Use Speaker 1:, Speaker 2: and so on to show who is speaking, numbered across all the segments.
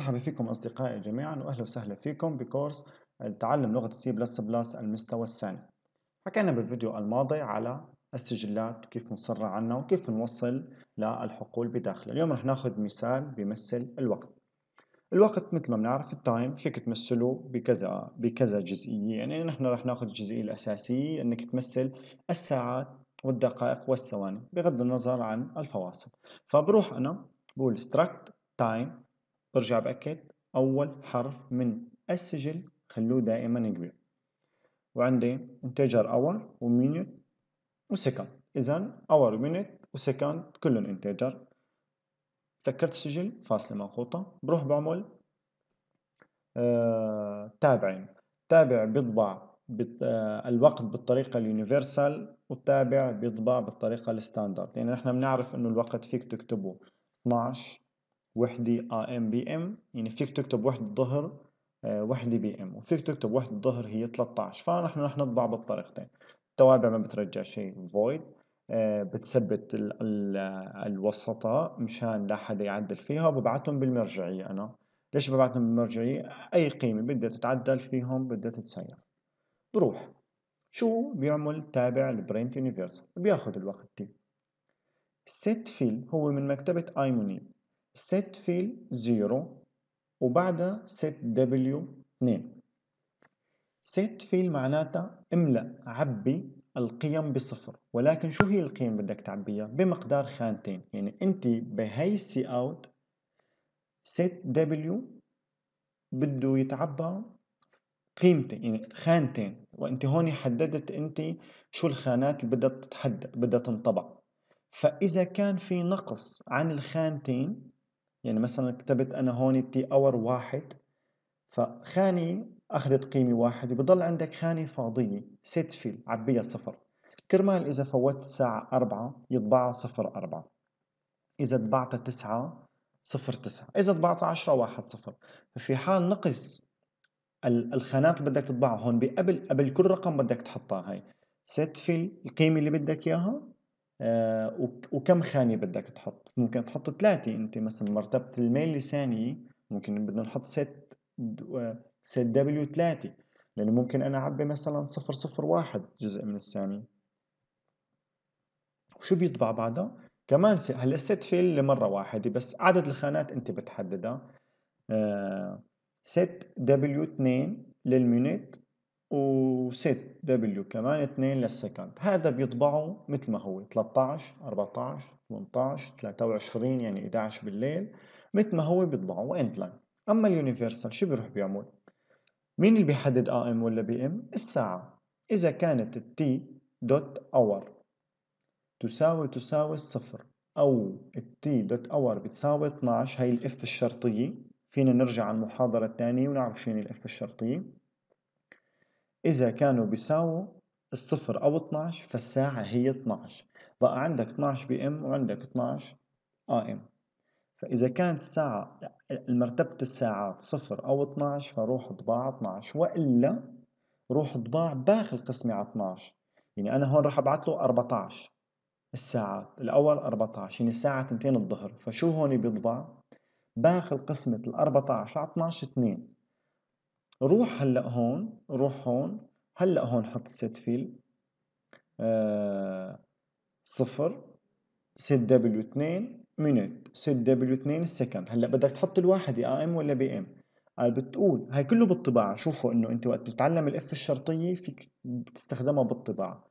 Speaker 1: مرحبا فيكم أصدقائي جميعا وأهلا وسهلا فيكم بكورس تعلم لغة السي بلس بلس المستوى الثاني حكينا بالفيديو الماضي على السجلات وكيف بنسرع عنها وكيف بنوصل للحقول بداخله اليوم رح ناخذ مثال بيمثل الوقت الوقت مثل ما بنعرف التايم فيك تمثله بكذا بكذا جزئية يعني نحن رح ناخذ الجزئية الأساسية أنك تمثل الساعات والدقائق والثواني بغض النظر عن الفواصل فبروح أنا بقول struct time برجع بأكد أول حرف من السجل خلوه دائما كبير وعندي انتجر أور ومينيت وسكند إذا أور ومينيت وسكند كلهم انتجر سكرت السجل فاصلة منقوطة بروح بعمل آه تابعين تابع بيطبع بت... آه الوقت بالطريقة اليونيفرسال وتابع بيطبع بالطريقة الستاندرد لأن يعني نحن بنعرف إنه الوقت فيك تكتبه 12 وحدة اي ام بي ام يعني فيك تكتب وحدة ظهر آه، وحدة بي ام وفيك تكتب وحدة ظهر هي 13 فنحن رح نطبع بالطريقتين التوابع ما بترجع شيء void آه، بتثبت الوسطة مشان لا حدا يعدل فيها وببعتهم بالمرجعية أنا ليش ببعتهم بالمرجعية أي قيمة بدها تتعدل فيهم بدها تتسير بروح شو بيعمل تابع البرنت يونيفرسال بياخذ الوقت تي set fill هو من مكتبة ايمونيب set fail 0 وبعدها set w 2 set fail معناتها املأ عبي القيم بصفر ولكن شو هي القيم بدك تعبيها بمقدار خانتين يعني انت بهي السي اوت set w بده يتعبى قيمتين يعني خانتين وانت هون حددت انت شو الخانات اللي بدها تتحدى بدها تنطبع فاذا كان في نقص عن الخانتين يعني مثلا كتبت انا هون تي اور واحد فخاني اخذت قيمه واحد بضل عندك خانه فاضيه سيت فيل عبيها صفر كرمال اذا فوتت الساعه 4 يطبع صفر 4 اذا طبعتها 9 صفر 9 اذا طبعت 10 1 0 ففي حال نقص الخانات اللي بدك تطبعها هون بقبل قبل كل رقم بدك تحطها هي سيت فيل القيمه اللي بدك اياها آه، وكم خانة بدك تحط ممكن تحط ثلاثة أنت مثلا مرتبة الميل الثانيه ممكن بدنا نحط ست ست دبليو ثلاثة لأنه ممكن أنا أعبي مثلا صفر صفر واحد جزء من الثانية وشو بيطبع بعدها؟ كمان هلا ست فيل لمرة واحدة بس عدد الخانات أنت بتحددها ست دبليو 2 للمينيت و ست دبليو كمان 2 للسكند هذا بيطبعه مثل ما هو 13 14 18 23 يعني 11 بالليل مثل ما هو بيطبعه واند لاين اما اليونيفرسال شو بيروح بيعمل مين اللي بيحدد ا ام ولا بي ام الساعه اذا كانت التي دوت اور تساوي تساوي الصفر او التي دوت اور بتساوي 12 هي الاف الشرطيه فينا نرجع على المحاضره الثانيه ونعرف شو يعني الاف الشرطيه إذا كانوا بيساووا الصفر أو 12 فالساعة هي 12 بقى عندك 12 بي ام وعندك 12 اي ام فإذا كانت الساعة مرتبة الساعات صفر أو 12 فروح طباع 12 وإلا روح طباع باقي القسمة على 12 يعني أنا هون راح أبعث له 14 الساعات الأول 14 يعني الساعة 2 الظهر فشو هون بيطبع؟ باقي القسمة ال 14 على 12 2 روح هلأ هون روح هون هلأ هون حط الست آه، فيل صفر ست دبليو اثنين مينت ست دبليو اثنين سكند هلأ بدك تحط الواحد يا ام ولا بي ام قال بتقول هاي كله بالطباعة شوفوا انه انت وقت بتتعلم الاف الشرطية فيك تستخدمها بالطباعة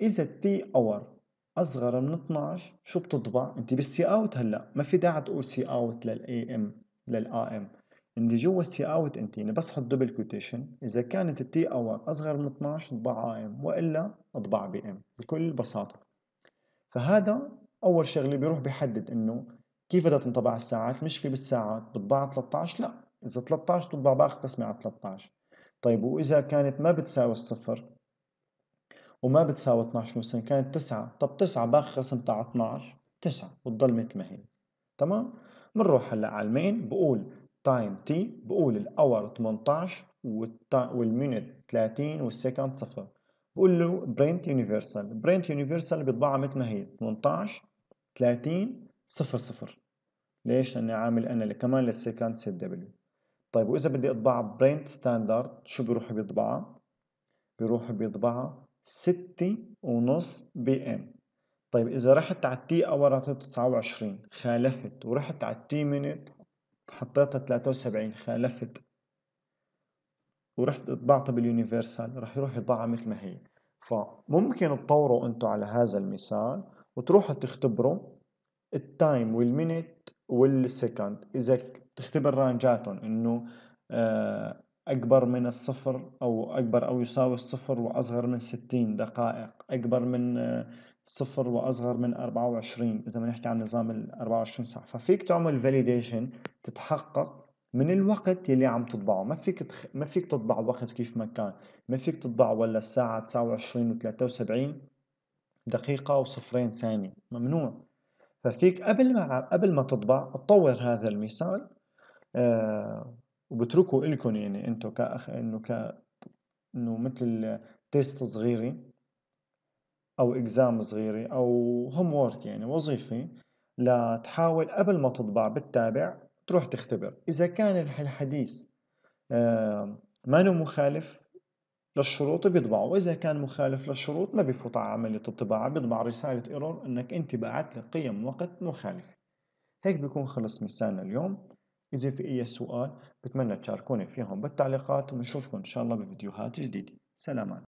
Speaker 1: اذا التي اور اصغر من 12 شو بتطبع انت بالسي اوت هلا ما في داعي تقول سي اوت للاي ام للاي ام اللي جوا السي اوت انت يعني بس حط دبل كوتيشن اذا كانت التي اور اصغر من 12 اطبعها ام والا بي ام بكل بساطه فهذا اول شغله بيروح بيحدد انه كيف بدها تنطبع الساعات المشكله بالساعات بتطبع 13 لا اذا 13 تطبع باخر قسمه على 13 طيب واذا كانت ما بتساوي الصفر وما بتساوي 12 مثلا كانت 9 طب 9 باخر قسمتها على 12 9 بتضل مثل ما هي تمام بنروح هلا على المين بقول تايم تي بقول الاور 18 والمينت 30 والسكند صفر بقول له برنت يونيفرسال برنت يونيفرسال بيطبعها مثل ما هي 18 30 صفر صفر ليش؟ لأني عامل أنا كمان للسكند سي دبليو طيب وإذا بدي أطبع برنت ستاندرد شو بيروح بيطبعها؟ بيروح بيطبعها 6 ونص بي ام طيب إذا رحت على التي أور 29 خالفت ورحت على التي مينت حطيتها 73 خالفت ورحت طبعتها باليونيفرسال رح يروح يطبعها مثل ما هي فممكن تطوروا انتم على هذا المثال وتروحوا تختبروا التايم والمينت والسكند اذا تختبر رانجاتهم انه آه، اكبر من الصفر او اكبر او يساوي الصفر واصغر من 60 دقائق اكبر من آه، صفر واصغر من 24 اذا بنحكي عن نظام ال 24 ساعه ففيك تعمل فاليديشن تتحقق من الوقت يلي عم تطبعه ما فيك تخ... ما فيك تطبع وقت كيف ما كان ما فيك تطبع ولا الساعه 29 و73 دقيقه وصفرين ثانيه ممنوع ففيك قبل ما قبل ما تطبع تطور هذا المثال آه وبتركه لكم يعني انتم كأخ انه ك انه مثل تيست صغيره أو إكزام صغيرة أو هوم وورك يعني وظيفة لتحاول قبل ما تطبع بالتابع تروح تختبر إذا كان الحديث آه، ما مخالف للشروط بيطبعه وإذا كان مخالف للشروط ما بيفوت على عملية الطباعة بيطبع رسالة ايرور إنك أنت بعت لي قيم وقت مخالفة هيك بيكون خلص مثالنا اليوم إذا في أي سؤال بتمنى تشاركوني فيهم بالتعليقات وبنشوفكم إن شاء الله بفيديوهات جديدة سلامات